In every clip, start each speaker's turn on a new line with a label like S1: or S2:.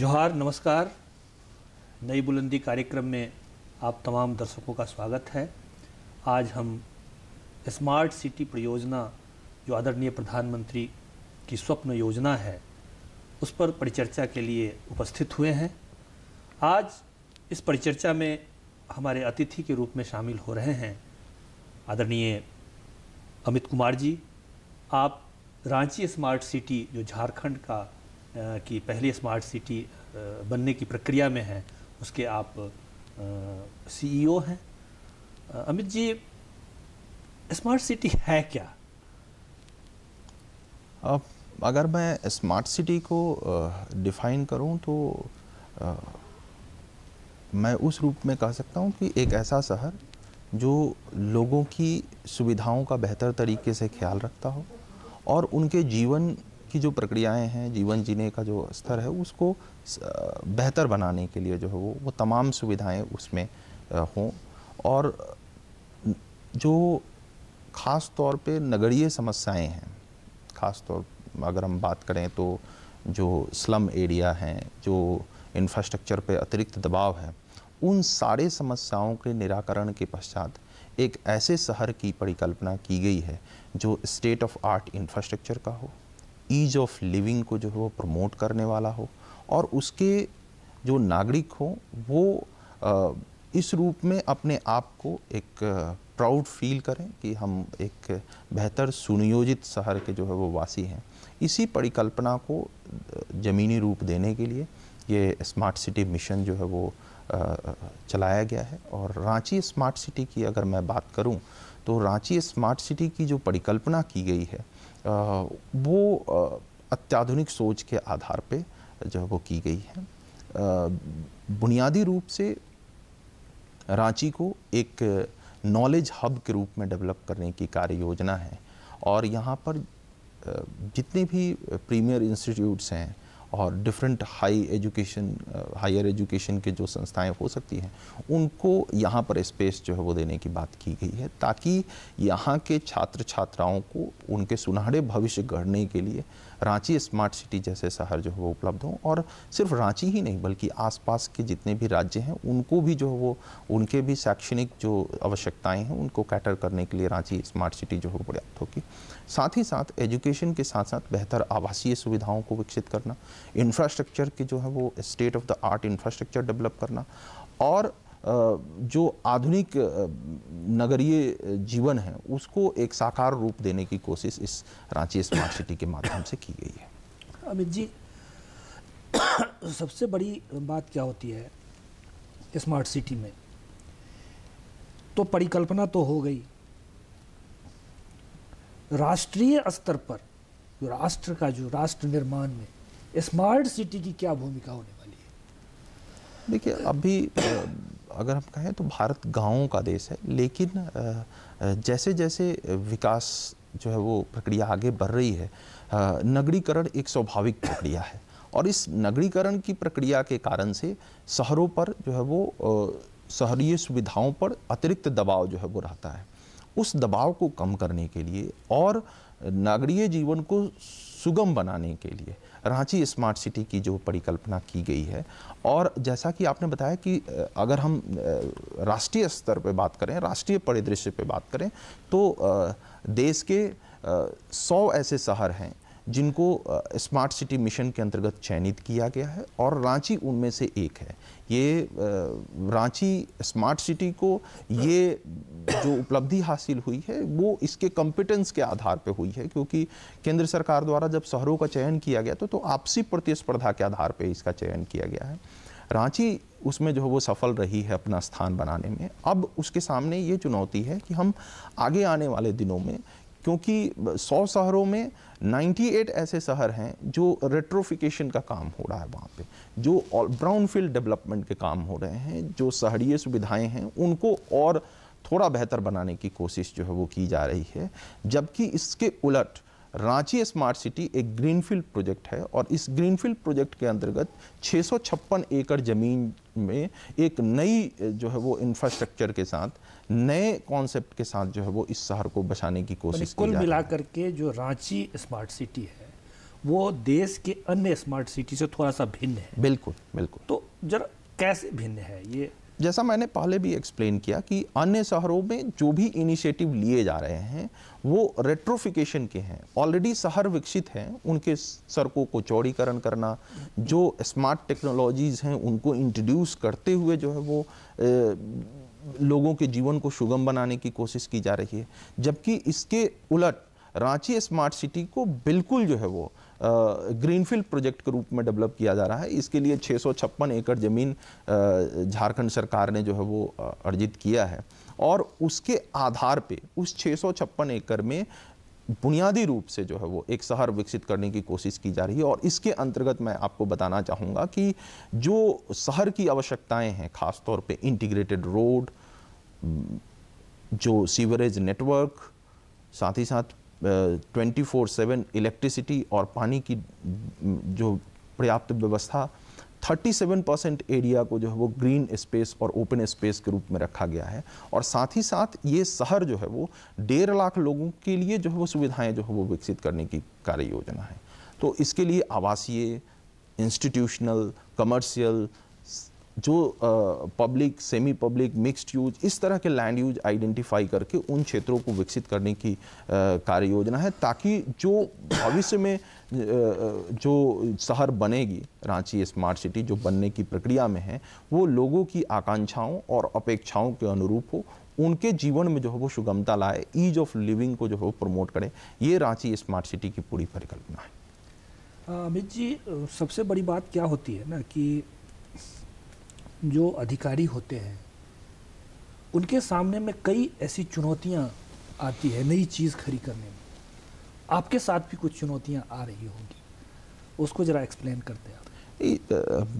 S1: जोहार नमस्कार नई बुलंदी कार्यक्रम में आप तमाम दर्शकों का स्वागत है आज हम स्मार्ट सिटी परियोजना जो आदरणीय प्रधानमंत्री की स्वप्न योजना है उस पर परिचर्चा के लिए उपस्थित हुए हैं आज इस परिचर्चा में हमारे अतिथि के रूप में शामिल हो रहे हैं आदरणीय अमित कुमार जी आप रांची स्मार्ट सिटी जो झारखंड का की पहली स्मार्ट सिटी बनने की प्रक्रिया में है उसके आप सीईओ e हैं अमित जी स्मार्ट सिटी है क्या
S2: अब अगर मैं स्मार्ट सिटी को डिफाइन करूं तो आ, मैं उस रूप में कह सकता हूं कि एक ऐसा शहर जो लोगों की सुविधाओं का बेहतर तरीके से ख्याल रखता हो और उनके जीवन की जो प्रक्रियाएं हैं जीवन जीने का जो स्तर है उसको बेहतर बनाने के लिए जो है वो वो तमाम सुविधाएं उसमें हों और जो ख़ास तौर पे नगरीय समस्याएं हैं ख़ास तौर अगर हम बात करें तो जो स्लम एरिया हैं जो इंफ्रास्ट्रक्चर पे अतिरिक्त दबाव है उन सारे समस्याओं के निराकरण के पश्चात एक ऐसे शहर की परिकल्पना की गई है जो स्टेट ऑफ आर्ट इंफ्रास्ट्रक्चर का हो ईज ऑफ लिविंग को जो है वो प्रमोट करने वाला हो और उसके जो नागरिक हो वो इस रूप में अपने आप को एक प्राउड फील करें कि हम एक बेहतर सुनियोजित शहर के जो है वो वासी हैं इसी परिकल्पना को ज़मीनी रूप देने के लिए ये स्मार्ट सिटी मिशन जो है वो चलाया गया है और रांची स्मार्ट सिटी की अगर मैं बात करूं तो रांची स्मार्ट सिटी की जो परिकल्पना की गई है वो अत्याधुनिक सोच के आधार पे जो है वो की गई है बुनियादी रूप से रांची को एक नॉलेज हब के रूप में डेवलप करने की कार्य योजना है और यहाँ पर जितने भी प्रीमियर इंस्टीट्यूट्स हैं और different high education higher education के जो संस्थाएं हो सकती हैं उनको यहाँ पर स्पेस जो है वो देने की बात की गई है ताकि यहाँ के छात्र छात्राओं को उनके सुनहरे भविष्य गढ़ने के लिए रांची स्मार्ट सिटी जैसे शहर जो है वो उपलब्ध हों और सिर्फ रांची ही नहीं बल्कि आसपास के जितने भी राज्य हैं उनको भी जो है वो उनके भी शैक्षणिक जो आवश्यकताएं हैं उनको कैटर करने के लिए रांची स्मार्ट सिटी जो है वो पर्याप्त होगी साथ ही साथ एजुकेशन के साथ साथ बेहतर आवासीय सुविधाओं को विकसित करना इंफ्रास्ट्रक्चर के जो है वो state of the art infrastructure develop करना और जो आधुनिक नगरीय जीवन है उसको एक साकार रूप देने की कोशिश इस रांची स्मार्ट सिटी के माध्यम से की गई है
S1: अमित जी सबसे बड़ी बात क्या होती है स्मार्ट सिटी में तो परिकल्पना तो हो गई राष्ट्रीय स्तर पर जो राष्ट्र का जो राष्ट्र निर्माण में स्मार्ट सिटी की क्या भूमिका होने वाली
S2: है देखिए अभी अगर हम कहें तो भारत गाँव का देश है लेकिन जैसे जैसे विकास जो है वो प्रक्रिया आगे बढ़ रही है नगरीकरण एक स्वाभाविक प्रक्रिया है और इस नगरीकरण की प्रक्रिया के कारण से शहरों पर जो है वो शहरीय सुविधाओं पर अतिरिक्त दबाव जो है वो रहता है उस दबाव को कम करने के लिए और नागरीय जीवन को सुगम बनाने के लिए रांची स्मार्ट सिटी की जो परिकल्पना की गई है और जैसा कि आपने बताया कि अगर हम राष्ट्रीय स्तर पर बात करें राष्ट्रीय परिदृश्य पर बात करें तो देश के सौ ऐसे शहर हैं जिनको स्मार्ट सिटी मिशन के अंतर्गत चयनित किया गया है और रांची उनमें से एक है ये रांची स्मार्ट सिटी को ये जो उपलब्धि हासिल हुई है वो इसके कॉम्पिटेंस के आधार पर हुई है क्योंकि केंद्र सरकार द्वारा जब शहरों का चयन किया गया तो, तो आपसी प्रतिस्पर्धा के आधार पर इसका चयन किया गया है रांची उसमें जो है वो सफल रही है अपना स्थान बनाने में अब उसके सामने ये चुनौती है कि हम आगे आने वाले दिनों में क्योंकि सौ शहरों में 98 ऐसे शहर हैं जो रेट्रोफिकेशन का काम हो रहा है वहाँ पे जो ब्राउन फील्ड डेवलपमेंट के काम हो रहे हैं जो शहरीय सुविधाएं हैं उनको और थोड़ा बेहतर बनाने की कोशिश जो है वो की जा रही है जबकि इसके उलट रांची स्मार्ट सिटी एक ग्रीनफील्ड प्रोजेक्ट है और इस ग्रीनफील्ड प्रोजेक्ट के अंतर्गत छः एकड़ ज़मीन में एक नई जो है वो इंफ्रास्ट्रक्चर के साथ नए कॉन्सेप्ट के साथ जो है वो इस शहर को बचाने की कोशिश कुल
S1: मिलाकर के जो रांची स्मार्ट सिटी है वो देश के अन्य स्मार्ट सिटी से थोड़ा सा भिन्न है बिल्कुल बिल्कुल तो जरा कैसे भिन्न है ये जैसा मैंने पहले भी एक्सप्लेन
S2: किया कि अन्य शहरों में जो भी इनिशिएटिव लिए जा रहे हैं वो रेट्रोफिकेशन के हैं ऑलरेडी शहर विकसित हैं उनके सड़कों को चौड़ीकरण करना जो स्मार्ट टेक्नोलॉजीज़ हैं उनको इंट्रोड्यूस करते हुए जो है वो ए, लोगों के जीवन को सुगम बनाने की कोशिश की जा रही है जबकि इसके उलट रांची स्मार्ट सिटी को बिल्कुल जो है वो ग्रीनफील्ड प्रोजेक्ट के रूप में डेवलप किया जा रहा है इसके लिए छः एकड़ ज़मीन झारखंड सरकार ने जो है वो अर्जित किया है और उसके आधार पे उस छः एकड़ में बुनियादी रूप से जो है वो एक शहर विकसित करने की कोशिश की जा रही है और इसके अंतर्गत मैं आपको बताना चाहूँगा कि जो शहर की आवश्यकताएं हैं ख़ासतौर पे इंटीग्रेटेड रोड जो सीवरेज नेटवर्क साथ ही साथ ट्वेंटी फोर सेवन इलेक्ट्रिसिटी और पानी की जो पर्याप्त व्यवस्था 37 परसेंट एरिया को जो है वो ग्रीन स्पेस और ओपन स्पेस के रूप में रखा गया है और साथ ही साथ ये शहर जो है वो डेढ़ लाख लोगों के लिए जो है वो सुविधाएँ जो है वो विकसित करने की कार्य योजना है तो इसके लिए आवासीय इंस्टीट्यूशनल कमर्शियल जो public semi public mixed use इस तरह के लैंड यूज आइडेंटिफाई करके उन क्षेत्रों को विकसित करने की कार्य योजना है ताकि जो भविष्य में जो शहर बनेगी रांची स्मार्ट सिटी जो बनने की प्रक्रिया में है वो लोगों की आकांक्षाओं और अपेक्षाओं के अनुरूप हो उनके जीवन में जो है वो सुगमता लाए ईज ऑफ लिविंग को जो है वो प्रमोट करें ये रांची स्मार्ट सिटी की पूरी परिकल्पना है
S1: अमित जी सबसे बड़ी बात क्या होती है ना कि जो अधिकारी होते हैं उनके सामने में कई ऐसी चुनौतियाँ आती है नई चीज़ खड़ी करने में आपके साथ भी कुछ चुनौतियाँ आ रही होंगी उसको ज़रा एक्सप्लेन करते हैं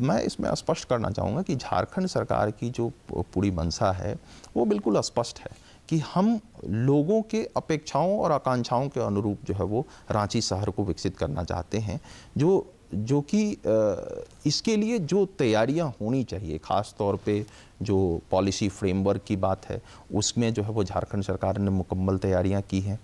S2: मैं इसमें स्पष्ट करना चाहूँगा कि झारखंड सरकार की जो पूरी मंशा है वो बिल्कुल स्पष्ट है कि हम लोगों के अपेक्षाओं और आकांक्षाओं के अनुरूप जो है वो रांची शहर को विकसित करना चाहते हैं जो जो कि इसके लिए जो तैयारियां होनी चाहिए ख़ास तौर पे जो पॉलिसी फ्रेमवर्क की बात है उसमें जो है वो झारखंड सरकार ने मुकम्मल तैयारियां की हैं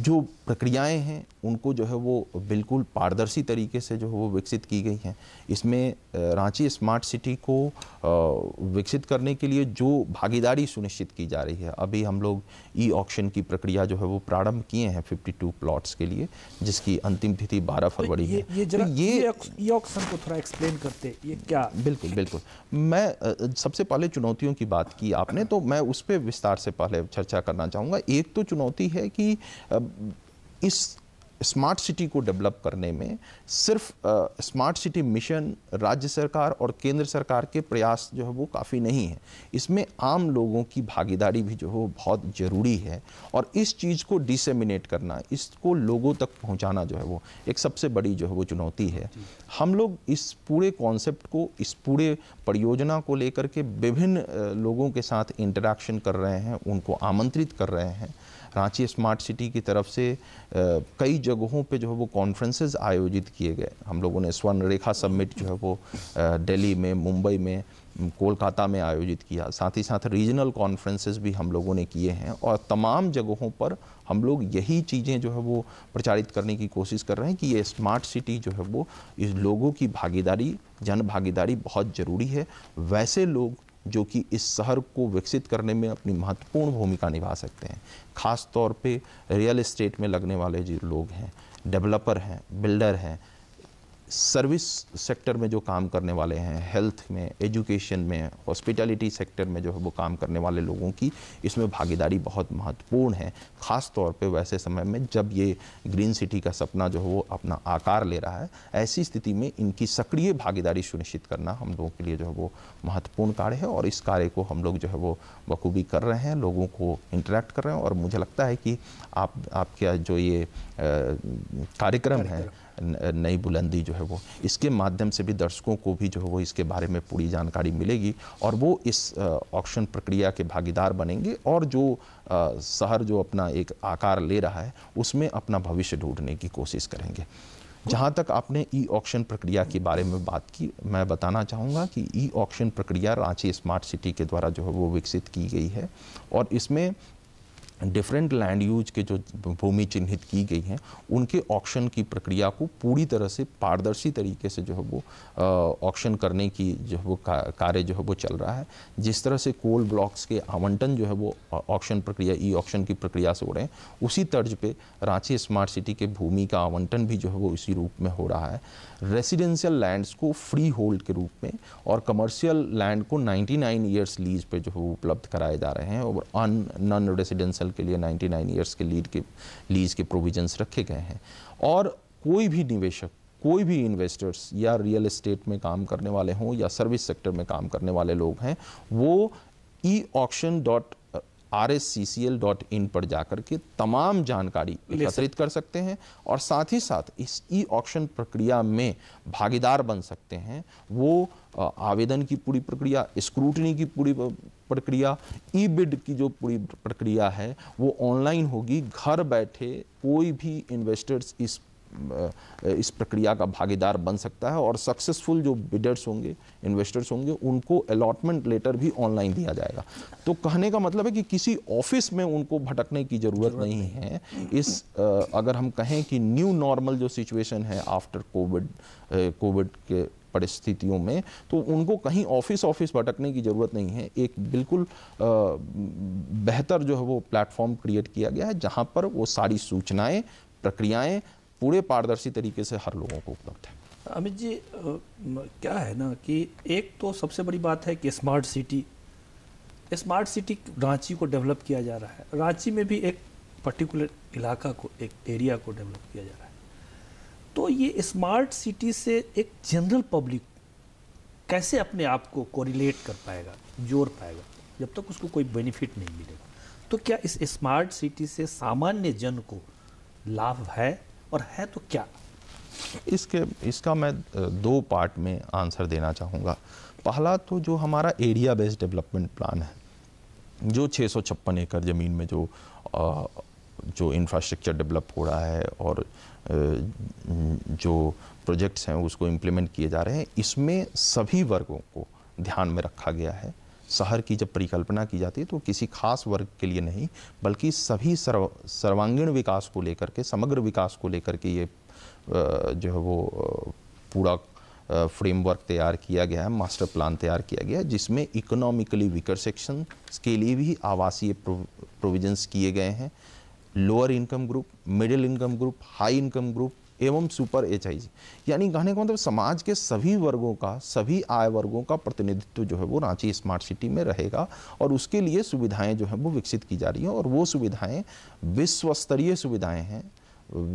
S2: जो प्रक्रियाएं हैं उनको जो है वो बिल्कुल पारदर्शी तरीके से जो है वो विकसित की गई हैं इसमें रांची स्मार्ट सिटी को विकसित करने के लिए जो भागीदारी सुनिश्चित की जा रही है अभी हम लोग ई ऑक्शन की प्रक्रिया जो है वो प्रारंभ किए हैं 52 प्लॉट्स के लिए जिसकी अंतिम तिथि 12 तो फरवरी है ये तो ये ई ऑक्शन को थोड़ा
S1: एक्सप्लेन करते ये
S2: क्या बिल्कुल बिल्कुल मैं सबसे पहले चुनौतियों की बात की आपने तो मैं उस पर विस्तार से पहले चर्चा करना चाहूँगा एक तो चुनौती है कि इस स्मार्ट सिटी को डेवलप करने में सिर्फ स्मार्ट सिटी मिशन राज्य सरकार और केंद्र सरकार के प्रयास जो है वो काफ़ी नहीं है इसमें आम लोगों की भागीदारी भी जो है वो बहुत ज़रूरी है और इस चीज़ को डिसेमिनेट करना इसको लोगों तक पहुंचाना जो है वो एक सबसे बड़ी जो है वो चुनौती है हम लोग इस पूरे कॉन्सेप्ट को इस पूरे परियोजना को लेकर के विभिन्न लोगों के साथ इंटरेक्शन कर रहे हैं उनको आमंत्रित कर रहे हैं रांची स्मार्ट सिटी की तरफ से कई जगहों पे जो है वो कॉन्फ्रेंसेस आयोजित किए गए हम लोगों ने स्वर्ण रेखा समिट जो है वो दिल्ली में मुंबई में कोलकाता में आयोजित किया साथ ही साथ रीजनल कॉन्फ्रेंसेस भी हम लोगों ने किए हैं और तमाम जगहों पर हम लोग यही चीज़ें जो है वो प्रचारित करने की कोशिश कर रहे हैं कि ये स्मार्ट सिटी जो है वो इस लोगों की भागीदारी जन भागीदारी बहुत ज़रूरी है वैसे लोग जो कि इस शहर को विकसित करने में अपनी महत्वपूर्ण भूमिका निभा सकते हैं ख़ास तौर पे रियल इस्टेट में लगने वाले जो लोग हैं डेवलपर हैं बिल्डर हैं सर्विस सेक्टर में जो काम करने वाले हैं हेल्थ में एजुकेशन में हॉस्पिटैलिटी सेक्टर में जो है वो काम करने वाले लोगों की इसमें भागीदारी बहुत महत्वपूर्ण है ख़ास तौर पे वैसे समय में जब ये ग्रीन सिटी का सपना जो है वो अपना आकार ले रहा है ऐसी स्थिति में इनकी सक्रिय भागीदारी सुनिश्चित करना हम लोगों के लिए जो है वो महत्वपूर्ण कार्य है और इस कार्य को हम लोग जो है वो बखूबी कर रहे हैं लोगों को इंटरेक्ट कर रहे हैं और मुझे लगता है कि आप आपका जो ये कार्यक्रम है नई बुलंदी जो है वो इसके माध्यम से भी दर्शकों को भी जो है वो इसके बारे में पूरी जानकारी मिलेगी और वो इस ऑक्शन प्रक्रिया के भागीदार बनेंगे और जो शहर जो अपना एक आकार ले रहा है उसमें अपना भविष्य ढूंढने की कोशिश करेंगे जहाँ तक आपने ई ऑक्शन प्रक्रिया के बारे में बात की मैं बताना चाहूँगा कि ई ऑक्शन प्रक्रिया रांची स्मार्ट सिटी के द्वारा जो है वो विकसित की गई है और इसमें डिफरेंट लैंड यूज के जो भूमि चिन्हित की गई हैं उनके ऑक्शन की प्रक्रिया को पूरी तरह से पारदर्शी तरीके से जो है वो ऑक्शन करने की जो है वो कार्य जो है वो चल रहा है जिस तरह से कोल ब्लॉक्स के आवंटन जो है वो ऑक्शन प्रक्रिया ई ऑक्शन की प्रक्रिया से हो रहे हैं उसी तर्ज पे रांची स्मार्ट सिटी के भूमि का आवंटन भी जो है वो इसी रूप में हो रहा है रेसिडेंशियल लैंड्स को फ्री होल्ड के रूप में और कमर्शियल लैंड को 99 नाइन ईयर्स लीज पे जो है उपलब्ध कराए जा रहे हैं और अन नॉन रेसिडेंशियल के लिए 99 ईयर्स के लीड के लीज के प्रोविजंस रखे गए हैं और कोई भी निवेशक कोई भी इन्वेस्टर्स या रियल एस्टेट में काम करने वाले हों या सर्विस सेक्टर में काम करने वाले लोग हैं वो e auction dot R S C C L dot in पर जाकर के तमाम जानकारी एकत्रित कर सकते हैं और साथ ही साथ इस ई ऑक्शन प्रक्रिया में भागीदार बन सकते हैं वो uh, आवेदन की पूरी प्रक्रिया स्क्रूटनी की पूरी प्रक्रिया ई बिड की जो पूरी प्रक्रिया है वो ऑनलाइन होगी घर बैठे कोई भी इन्वेस्टर्स इस इस प्रक्रिया का भागीदार बन सकता है और सक्सेसफुल जो बिडर्स होंगे इन्वेस्टर्स होंगे उनको अलॉटमेंट लेटर भी ऑनलाइन दिया जाएगा तो कहने का मतलब है कि किसी ऑफिस में उनको भटकने की ज़रूरत नहीं है इस अगर हम कहें कि न्यू नॉर्मल जो सिचुएशन है आफ्टर कोविड कोविड के परिस्थितियों में तो उनको कहीं ऑफिस ऑफिस भटकने की ज़रूरत नहीं है एक बिल्कुल बेहतर जो है वो प्लेटफॉर्म क्रिएट किया गया है जहाँ पर वो सारी सूचनाएँ प्रक्रियाएँ पूरे पारदर्शी तरीके से हर लोगों को उपलब्ध है
S1: अमित जी क्या है ना कि एक तो सबसे बड़ी बात है कि smart city smart city Ranchi को डेवलप किया जा रहा है रांची में भी एक पर्टिकुलर इलाका को एक एरिया को डेवलप किया जा रहा है तो ये स्मार्ट सिटी से एक जनरल पब्लिक कैसे अपने आप को कोरिलेट कर पाएगा जोड़ पाएगा जब तक उसको कोई बेनिफिट नहीं मिलेगा तो क्या इस स्मार्ट सिटी से सामान्य जन को लाभ है और है तो क्या
S2: इसके इसका मैं दो पार्ट में आंसर देना चाहूँगा पहला तो जो हमारा एरिया बेस्ड डेवलपमेंट प्लान है जो छः एकड़ ज़मीन में जो जो इंफ्रास्ट्रक्चर डेवलप हो रहा है और जो प्रोजेक्ट्स हैं उसको इम्प्लीमेंट किए जा रहे हैं इसमें सभी वर्गों को ध्यान में रखा गया है शहर की जब परिकल्पना की जाती है तो किसी खास वर्ग के लिए नहीं बल्कि सभी सर्व सर्वांगीण विकास को लेकर के समग्र विकास को लेकर के ये जो है वो पूरा फ्रेमवर्क तैयार किया गया है मास्टर प्लान तैयार किया गया है जिसमें इकोनॉमिकली वीकर सेक्शन के लिए भी आवासीय प्रोविजंस किए गए हैं lower income group middle income group high income group एवं सुपर एच यानी कहने का मतलब समाज के सभी वर्गों का सभी आय वर्गों का प्रतिनिधित्व जो है वो रांची स्मार्ट सिटी में रहेगा और उसके लिए सुविधाएं जो हैं वो विकसित की जा रही हैं और वो सुविधाएं विश्व स्तरीय सुविधाएं हैं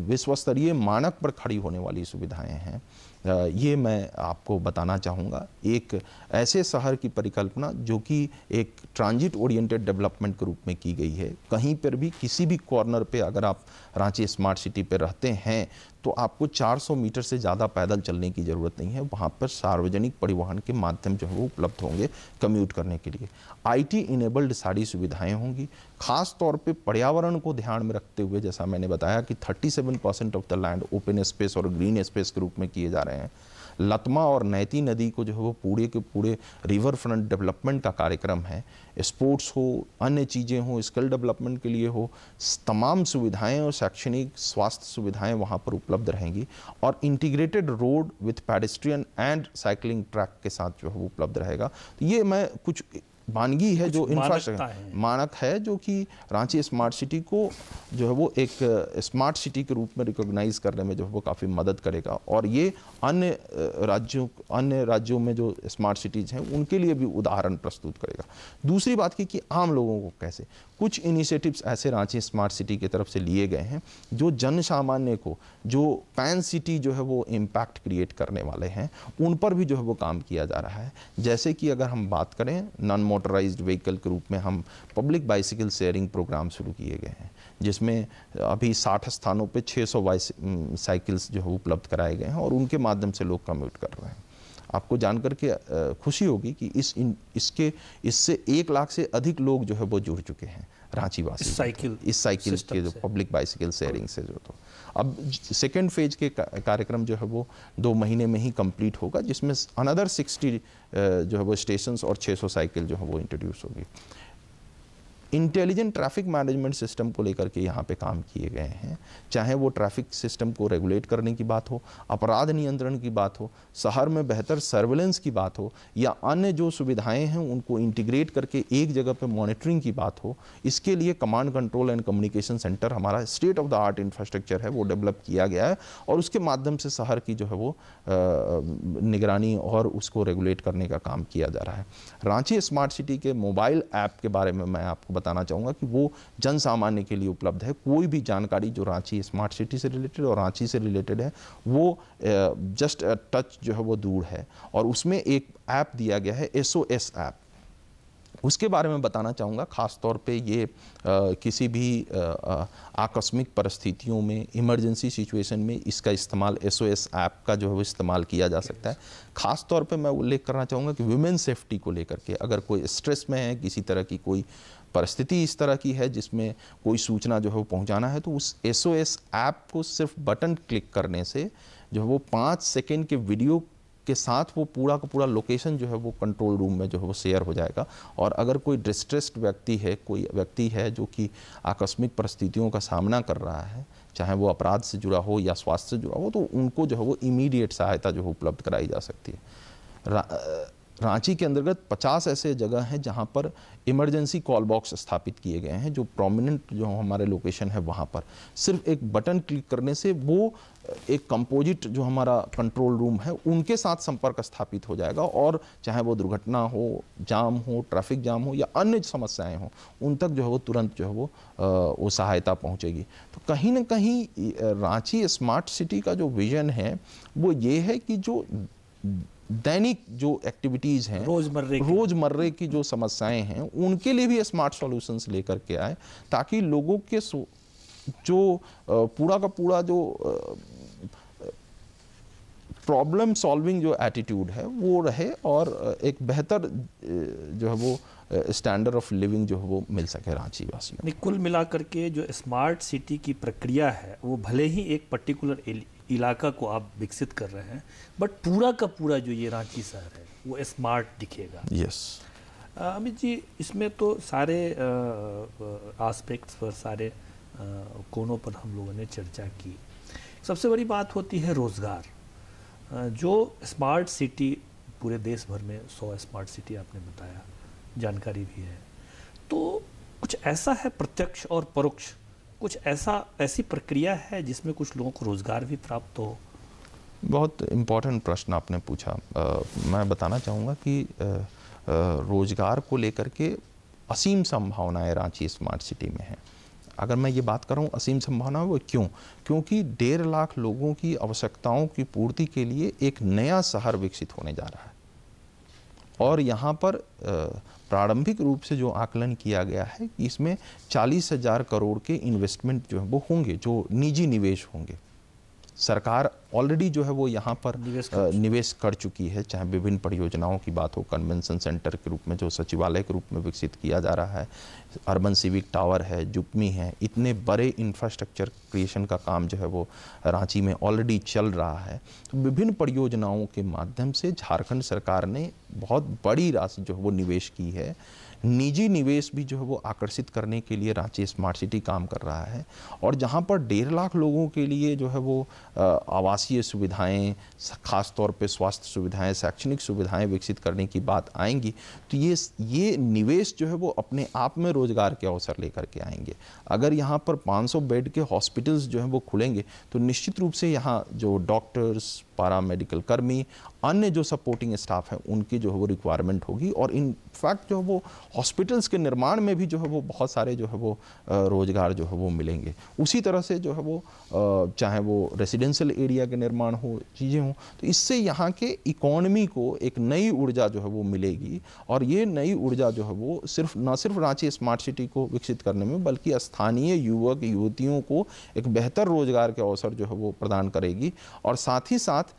S2: विश्व स्तरीय मानक पर खड़ी होने वाली सुविधाएं हैं ये मैं आपको बताना चाहूँगा एक ऐसे शहर की परिकल्पना जो कि एक ट्रांजिट ओरिएंटेड डेवलपमेंट के रूप में की गई है कहीं पर भी किसी भी कॉर्नर पे अगर आप रांची स्मार्ट सिटी पे रहते हैं तो आपको 400 मीटर से ज़्यादा पैदल चलने की ज़रूरत नहीं है वहाँ पर सार्वजनिक परिवहन के माध्यम जो है वो उपलब्ध होंगे कम्यूट करने के लिए आईटी इनेबल्ड सारी सुविधाएं होंगी खास तौर पे पर्यावरण को ध्यान में रखते हुए जैसा मैंने बताया कि 37 percent of the land open space और ग्रीन स्पेस के रूप में किए जा रहे हैं लतमा और नैती नदी को जो है वो पूरे के पूरे रिवर फ्रंट डेवलपमेंट का कार्यक्रम है स्पोर्ट्स हो अन्य चीज़ें हो स्किल डेवलपमेंट के लिए हो तमाम सुविधाएं और शैक्षणिक स्वास्थ्य सुविधाएं वहां पर उपलब्ध रहेंगी और integrated road with pedestrian and cycling track के साथ जो है वो उपलब्ध रहेगा तो ये मैं कुछ बानगी है जो इंफ्रास्ट्रक्चर मानक है जो कि रांची स्मार्ट सिटी को जो है वो एक स्मार्ट सिटी के रूप में रिकॉग्नाइज करने में जो है वो काफ़ी मदद करेगा और ये अन्य राज्यों अन्य राज्यों में जो स्मार्ट सिटीज़ हैं उनके लिए भी उदाहरण प्रस्तुत करेगा दूसरी बात की कि आम लोगों को कैसे कुछ इनिशिएटिव्स ऐसे रांची स्मार्ट सिटी की तरफ से लिए गए हैं जो जन सामान्य को जो पैन सिटी जो है वो इम्पैक्ट क्रिएट करने वाले हैं उन पर भी जो है वो काम किया जा रहा है जैसे कि अगर हम बात करें नॉन मोटराइज व्हीकल के रूप में हम पब्लिक बाइसिकल शेयरिंग प्रोग्राम शुरू किए गए हैं जिसमें अभी 60 स्थानों पे 600 सौ साइकिल्स जो है उपलब्ध कराए गए हैं और उनके माध्यम से लोग कम्यूट कर रहे हैं आपको जानकर के खुशी होगी कि इस इन, इसके इससे एक लाख से अधिक लोग जो है वो जुड़ चुके हैं रांची वासी साइकिल इस साइकिल के जो पब्लिक बाइसिकल शेयरिंग से जो तो अब सेकेंड फेज के कार्यक्रम जो है वो दो महीने में ही कंप्लीट होगा जिसमें अनदर सिक्सटी जो है वो स्टेशन और 600 साइकिल जो है वो इंट्रोड्यूस होगी इंटेलिजेंट ट्रैफिक मैनेजमेंट सिस्टम को लेकर के यहाँ पे काम किए गए हैं चाहे वो ट्रैफिक सिस्टम को रेगुलेट करने की बात हो अपराध नियंत्रण की बात हो शहर में बेहतर सर्वेलेंस की बात हो या अन्य जो सुविधाएं हैं उनको इंटीग्रेट करके एक जगह पे मॉनिटरिंग की बात हो इसके लिए command control and communication centre हमारा state of the art infrastructure है वो डेवलप किया गया है और उसके माध्यम से शहर की जो है वो निगरानी और उसको रेगुलेट करने का काम किया जा रहा है रांची स्मार्ट सिटी के मोबाइल ऐप के बारे में मैं आपको बताना चाहूँगा कि वो जन सामान्य के लिए उपलब्ध है कोई भी जानकारी जो रांची स्मार्ट सिटी से रिलेटेड और रांची से रिलेटेड है वो जस्ट टच जो है वो दूर है और उसमें एक ऐप दिया गया है एस ऐप उसके बारे में बताना चाहूँगा ख़ास तौर पे ये आ, किसी भी आकस्मिक परिस्थितियों में इमरजेंसी सिचुएशन में इसका इस्तेमाल एस ऐप का जो है वो इस्तेमाल किया जा सकता है ख़ास तौर पे मैं उल्लेख करना चाहूँगा कि वुमेन सेफ्टी को लेकर के अगर कोई स्ट्रेस में है किसी तरह की कोई परिस्थिति इस तरह की है जिसमें कोई सूचना जो है वो पहुंचाना है तो उस एस ओ एस ऐप को सिर्फ बटन क्लिक करने से जो है वो पाँच सेकेंड के वीडियो के साथ वो पूरा का पूरा लोकेशन जो है वो कंट्रोल रूम में जो है वो शेयर हो जाएगा और अगर कोई डिस्ट्रेस्ड व्यक्ति है कोई व्यक्ति है जो कि आकस्मिक परिस्थितियों का सामना कर रहा है चाहे वो अपराध से जुड़ा हो या स्वास्थ्य से जुड़ा हो तो उनको जो है वो इमीडिएट सहायता जो है उपलब्ध कराई जा सकती है रांची के अंतर्गत 50 ऐसे जगह हैं जहां पर इमरजेंसी कॉल बॉक्स स्थापित किए गए हैं जो प्रोमिनेंट जो हमारे लोकेशन है वहां पर सिर्फ एक बटन क्लिक करने से वो एक कंपोजिट जो हमारा कंट्रोल रूम है उनके साथ संपर्क स्थापित हो जाएगा और चाहे वो दुर्घटना हो जाम हो ट्रैफिक जाम हो या अन्य समस्याएं हों उन तक जो है वो तुरंत जो है वो वो सहायता पहुंचेगी तो कहीं ना कहीं रांची स्मार्ट सिटी का जो विज़न है वो ये है कि जो दैनिक जो एक्टिविटीज़ हैं रोज़मर्रे रोज़मर्रे की जो समस्याएं हैं उनके लिए भी स्मार्ट सॉल्यूशंस लेकर के आए ताकि लोगों के जो पूरा का पूरा जो प्रॉब्लम सॉल्विंग जो एटीट्यूड है वो रहे और एक बेहतर जो है वो स्टैंडर्ड ऑफ लिविंग जो है वो मिल सके रांची वासियों
S1: कुल मिलाकर के जो स्मार्ट सिटी की प्रक्रिया है वो भले ही एक पर्टिकुलर इलाका को आप विकसित कर रहे हैं बट पूरा का पूरा जो ये रांची शहर है वो स्मार्ट दिखेगा यस yes. अमित जी इसमें तो सारे आस्पेक्ट्स पर सारे आ, कोनों पर हम लोगों ने चर्चा की सबसे बड़ी बात होती है रोज़गार जो स्मार्ट सिटी पूरे देश भर में सौ स्मार्ट सिटी आपने बताया जानकारी भी है तो कुछ ऐसा है प्रत्यक्ष और परोक्ष कुछ ऐसा ऐसी प्रक्रिया है जिसमें कुछ लोगों को रोज़गार भी प्राप्त हो
S2: बहुत इम्पोर्टेंट प्रश्न आपने पूछा आ, मैं बताना चाहूँगा कि रोज़गार को लेकर के असीम संभावनाएं रांची स्मार्ट सिटी में हैं अगर मैं ये बात करूँ असीम संभावना वो क्यों क्योंकि डेढ़ लाख लोगों की आवश्यकताओं की पूर्ति के लिए एक नया शहर विकसित होने जा रहा है और यहाँ पर प्रारंभिक रूप से जो आकलन किया गया है इसमें चालीस हजार करोड़ के इन्वेस्टमेंट जो है वो होंगे जो निजी निवेश होंगे सरकार ऑलरेडी जो है वो यहाँ पर निवेश कर, निवेश कर चुकी है चाहे विभिन्न परियोजनाओं की बात हो कन्वेंशन सेंटर के रूप में जो सचिवालय के रूप में विकसित किया जा रहा है अर्बन सिविक टावर है जुपमी है इतने बड़े इंफ्रास्ट्रक्चर क्रिएशन का काम जो है वो रांची में ऑलरेडी चल रहा है तो विभिन्न परियोजनाओं के माध्यम से झारखंड सरकार ने बहुत बड़ी राशि जो है वो निवेश की है निजी निवेश भी जो है वो आकर्षित करने के लिए रांची स्मार्ट सिटी काम कर रहा है और जहाँ पर डेढ़ लाख लोगों के लिए जो है वो आवासीय सुविधाएँ ख़ास तौर पर स्वास्थ्य सुविधाएँ शैक्षणिक सुविधाएँ विकसित करने की बात आएंगी तो ये ये निवेश जो है वो अपने आप में रोज़गार के अवसर लेकर के आएंगे अगर यहाँ पर 500 बेड के हॉस्पिटल्स जो हैं वो खुलेंगे तो निश्चित रूप से यहाँ जो डॉक्टर्स पारा मेडिकल कर्मी अन्य जो सपोर्टिंग स्टाफ हैं उनकी जो है वो रिक्वायरमेंट होगी और इन फैक्ट जो है वो हॉस्पिटल्स के निर्माण में भी जो है वो बहुत सारे जो है वो रोज़गार जो है वो मिलेंगे उसी तरह से जो है वो चाहे वो रेजिडेंशल एरिया के निर्माण हो चीज़ें हों तो इससे यहाँ के इकोनमी को एक नई ऊर्जा जो है वो मिलेगी और ये नई ऊर्जा जो है वो सिर्फ न सिर्फ रांची स्मार्ट सिटी को विकसित करने में बल्कि स्थानीय युवक युवतियों को एक बेहतर रोज़गार के अवसर जो है वो प्रदान करेगी और साथ ही साथ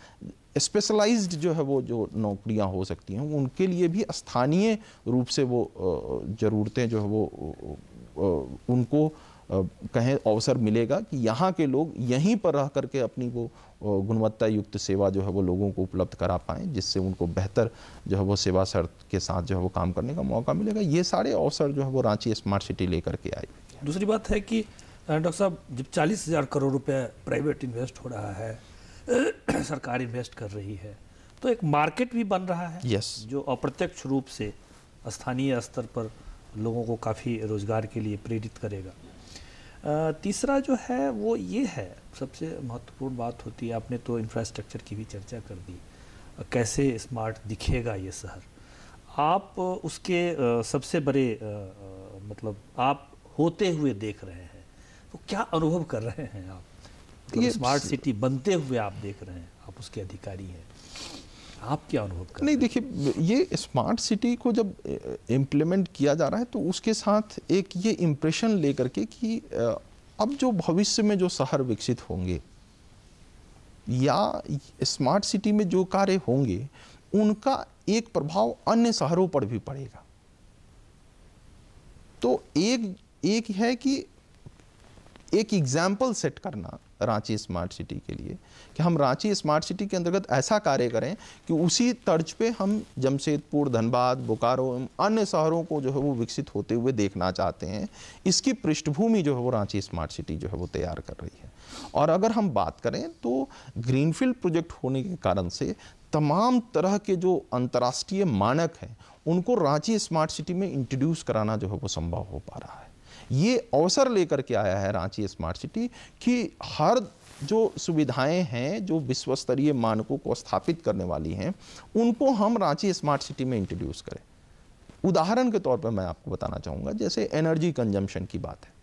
S2: स्पेशलाइज्ड जो है वो जो नौकरियां हो सकती हैं उनके लिए भी स्थानीय रूप से वो ज़रूरतें जो है वो उनको कहें अवसर मिलेगा कि यहाँ के लोग यहीं पर रह करके अपनी वो गुणवत्ता युक्त सेवा जो है वो लोगों को उपलब्ध करा पाएँ जिससे उनको बेहतर जो है वो सेवा शर्त के साथ जो है वो काम करने का मौका मिलेगा ये सारे अवसर जो है वो रांची स्मार्ट सिटी लेकर के आए
S1: दूसरी बात है कि डॉक्टर साहब जब चालीस हज़ार करोड़ रुपये प्राइवेट इन्वेस्ट हो रहा है सरकार इन्वेस्ट कर रही है तो एक मार्केट भी बन रहा है yes. जो अप्रत्यक्ष रूप से स्थानीय स्तर पर लोगों को काफ़ी रोजगार के लिए प्रेरित करेगा तीसरा जो है वो ये है सबसे महत्वपूर्ण बात होती है आपने तो इंफ्रास्ट्रक्चर की भी चर्चा कर दी कैसे स्मार्ट दिखेगा ये शहर आप उसके सबसे बड़े मतलब आप होते हुए देख रहे हैं तो क्या अनुभव कर रहे हैं आप तो स्मार्ट सिटी बनते हुए आप देख रहे हैं आप उसके अधिकारी हैं आप क्या अनुभव
S2: कर नहीं देखिए ये स्मार्ट सिटी को जब इम्प्लीमेंट किया जा रहा है तो उसके साथ एक ये इम्प्रेशन लेकर के कि अब जो भविष्य में जो शहर विकसित होंगे या स्मार्ट सिटी में जो कार्य होंगे उनका एक प्रभाव अन्य शहरों पर भी पड़ेगा तो एक एक है कि एक एग्जाम्पल सेट करना रांची स्मार्ट सिटी के लिए कि हम रांची स्मार्ट सिटी के अंतर्गत ऐसा कार्य करें कि उसी तर्ज पे हम जमशेदपुर धनबाद बोकारो एवं अन्य शहरों को जो है वो विकसित होते हुए देखना चाहते हैं इसकी पृष्ठभूमि जो है वो रांची स्मार्ट सिटी जो है वो तैयार कर रही है और अगर हम बात करें तो ग्रीनफील्ड प्रोजेक्ट होने के कारण से तमाम तरह के जो अंतर्राष्ट्रीय मानक हैं उनको रांची स्मार्ट सिटी में इंट्रोड्यूस कराना जो है वो संभव हो पा रहा है ये अवसर लेकर के आया है रांची स्मार्ट सिटी कि हर जो सुविधाएं हैं जो विश्व स्तरीय मानकों को स्थापित करने वाली हैं उनको हम रांची स्मार्ट सिटी में इंट्रोड्यूस करें उदाहरण के तौर पर मैं आपको बताना चाहूँगा जैसे एनर्जी कंजम्पशन की बात है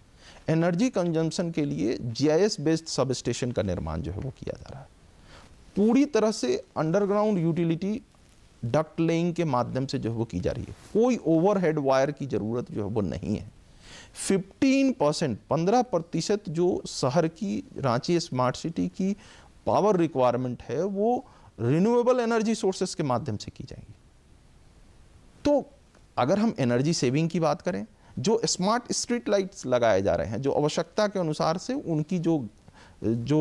S2: एनर्जी कंजम्पशन के लिए जीआईएस बेस्ड सब स्टेशन का निर्माण जो है वो किया जा रहा है पूरी तरह से अंडरग्राउंड यूटिलिटी डक्ट लेइंग के माध्यम से जो है वो की जा रही है कोई ओवरहेड वायर की ज़रूरत जो है वो नहीं है 15 परसेंट पंद्रह प्रतिशत जो शहर की रांची स्मार्ट सिटी की पावर रिक्वायरमेंट है वो रिन्यूएबल एनर्जी सोर्सेस के माध्यम से की जाएगी तो अगर हम एनर्जी सेविंग की बात करें जो स्मार्ट स्ट्रीट लाइट्स लगाए जा रहे हैं जो आवश्यकता के अनुसार से उनकी जो जो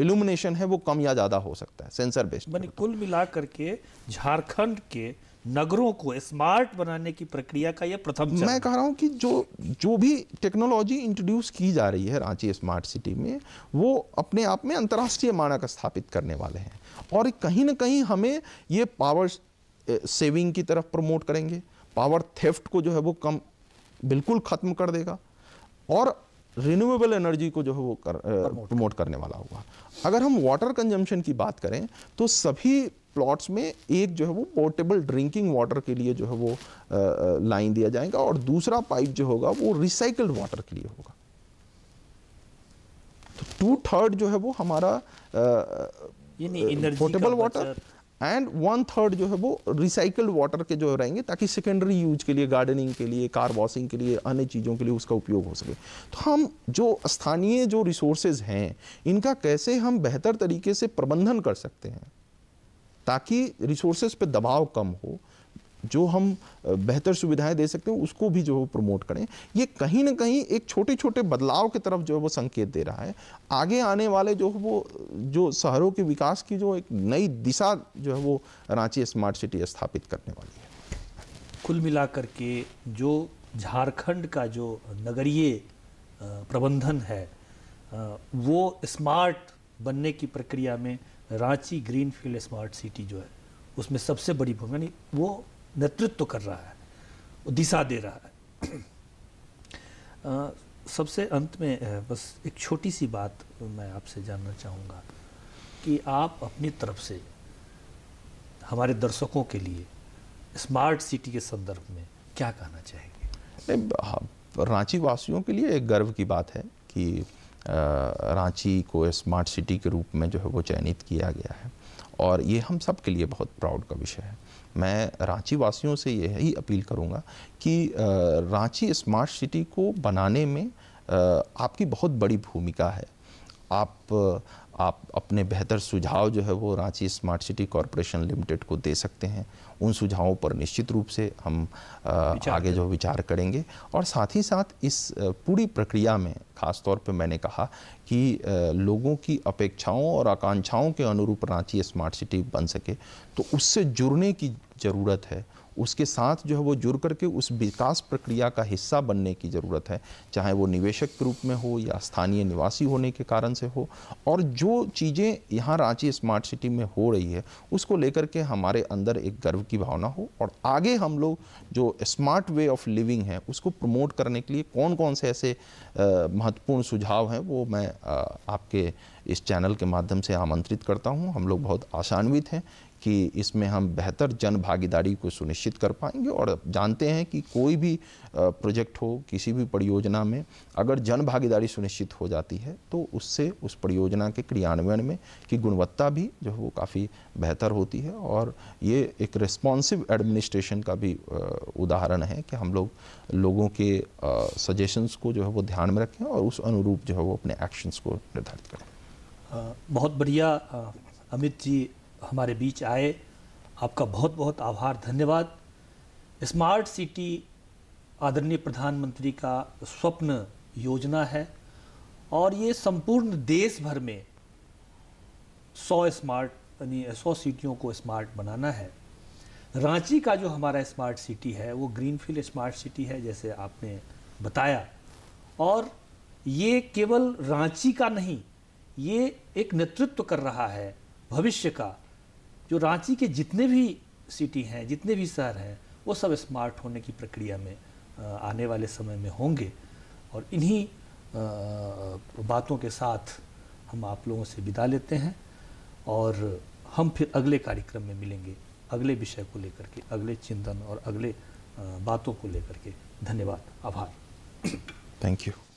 S2: इल्यूमिनेशन है वो कम या ज़्यादा हो सकता है सेंसर बेस्ड
S1: कुल मिला करके झारखंड के नगरों को स्मार्ट बनाने की प्रक्रिया का यह प्रथम चरण मैं कह
S2: रहा हूँ कि जो जो भी टेक्नोलॉजी इंट्रोड्यूस की जा रही है रांची स्मार्ट सिटी में वो अपने आप में अंतर्राष्ट्रीय मानक स्थापित करने वाले हैं और कहीं ना कहीं हमें ये पावर सेविंग की तरफ प्रमोट करेंगे पावर थेफ्ट को जो है वो कम बिल्कुल ख़त्म कर देगा और रिन्यूएबल एनर्जी को जो है वो कर, प्रमोट करने वाला होगा अगर हम वाटर कंजम्पशन की बात करें तो सभी प्लॉट्स में एक जो है वो पोर्टेबल ड्रिंकिंग वाटर के लिए जो है वो लाइन दिया जाएगा और दूसरा पाइप जो होगा वो रिसाइकल्ड वाटर के लिए होगा तो टू थर्ड जो है वो हमारा portable water and one third जो है वो रिसाइकल्ड वाटर के जो रहेंगे ताकि सेकेंडरी यूज के लिए गार्डनिंग के लिए कार वॉशिंग के लिए अन्य चीज़ों के लिए उसका उपयोग हो सके तो हम जो स्थानीय जो रिसोर्सेज हैं इनका कैसे हम बेहतर तरीके से प्रबंधन कर सकते हैं ताकि रिसोर्सेज पे दबाव कम हो जो हम बेहतर सुविधाएं दे सकते हैं उसको भी जो है प्रमोट करें ये कहीं ना कहीं एक छोटे छोटे बदलाव की तरफ जो है वो संकेत दे रहा है आगे आने वाले जो है वो जो शहरों के विकास की जो एक नई दिशा जो है वो रांची स्मार्ट सिटी स्थापित करने वाली है
S1: कुल मिलाकर के जो झारखंड का जो नगरीय प्रबंधन है वो स्मार्ट बनने की प्रक्रिया में Ranchi green field smart city जो है उसमें सबसे बड़ी भूमिका यानी वो नेतृत्व तो कर रहा है वो दिशा दे रहा है आ, सबसे अंत में बस एक छोटी सी बात मैं आपसे जानना चाहूँगा कि आप अपनी तरफ से हमारे दर्शकों के लिए स्मार्ट सिटी के संदर्भ में क्या कहना चाहेंगे
S2: नहीं हाँ, रांची वासियों के लिए एक गर्व की बात है कि रांची को स्मार्ट सिटी के रूप में जो है वो चयनित किया गया है और ये हम सब के लिए बहुत प्राउड का विषय है मैं रांची वासियों से यही अपील करूँगा कि रांची स्मार्ट सिटी को बनाने में आपकी बहुत बड़ी भूमिका है आप आप अपने बेहतर सुझाव जो है वो Ranchi smart city corporation limited को दे सकते हैं उन सुझावों पर निश्चित रूप से हम आगे जो विचार करेंगे और साथ ही साथ इस पूरी प्रक्रिया में ख़ास तौर पे मैंने कहा कि लोगों की अपेक्षाओं और आकांक्षाओं के अनुरूप रांची स्मार्ट सिटी बन सके तो उससे जुड़ने की ज़रूरत है उसके साथ जो है वो जुड़ करके उस विकास प्रक्रिया का हिस्सा बनने की ज़रूरत है चाहे वो निवेशक के रूप में हो या स्थानीय निवासी होने के कारण से हो और जो चीज़ें यहाँ रांची स्मार्ट सिटी में हो रही है उसको लेकर के हमारे अंदर एक गर्व की भावना हो और आगे हम लोग जो स्मार्ट वे ऑफ लिविंग है उसको प्रमोट करने के लिए कौन कौन से ऐसे महत्वपूर्ण सुझाव हैं वो मैं आपके इस चैनल के माध्यम से आमंत्रित करता हूँ हम लोग बहुत आशान्वित हैं कि इसमें हम बेहतर जन भागीदारी को सुनिश्चित कर पाएंगे और जानते हैं कि कोई भी प्रोजेक्ट हो किसी भी परियोजना में अगर जन भागीदारी सुनिश्चित हो जाती है तो उससे उस परियोजना के क्रियान्वयन में की गुणवत्ता भी जो है वो काफ़ी बेहतर होती है और ये एक रिस्पॉन्सिव एडमिनिस्ट्रेशन का भी उदाहरण है कि हम लोग लोगों के सजेशंस को जो है वो ध्यान में रखें और उस अनुरूप जो है वो अपने एक्शंस को निर्धारित करें
S1: बहुत बढ़िया अमित जी हमारे बीच आए आपका बहुत बहुत आभार धन्यवाद स्मार्ट सिटी आदरणीय प्रधानमंत्री का स्वप्न योजना है और ये संपूर्ण देश भर में सौ स्मार्ट यानी सौ सिटियों को स्मार्ट बनाना है रांची का जो हमारा स्मार्ट सिटी है वो ग्रीनफील्ड स्मार्ट सिटी है जैसे आपने बताया और ये केवल रांची का नहीं ये एक नेतृत्व कर रहा है भविष्य का जो रांची के जितने भी सिटी हैं जितने भी शहर हैं वो सब स्मार्ट होने की प्रक्रिया में आने वाले समय में होंगे और इन्हीं बातों के साथ हम आप लोगों से विदा लेते हैं और हम फिर अगले कार्यक्रम में मिलेंगे अगले विषय को लेकर के अगले चिंतन और अगले बातों को लेकर के धन्यवाद आभार
S2: थैंक यू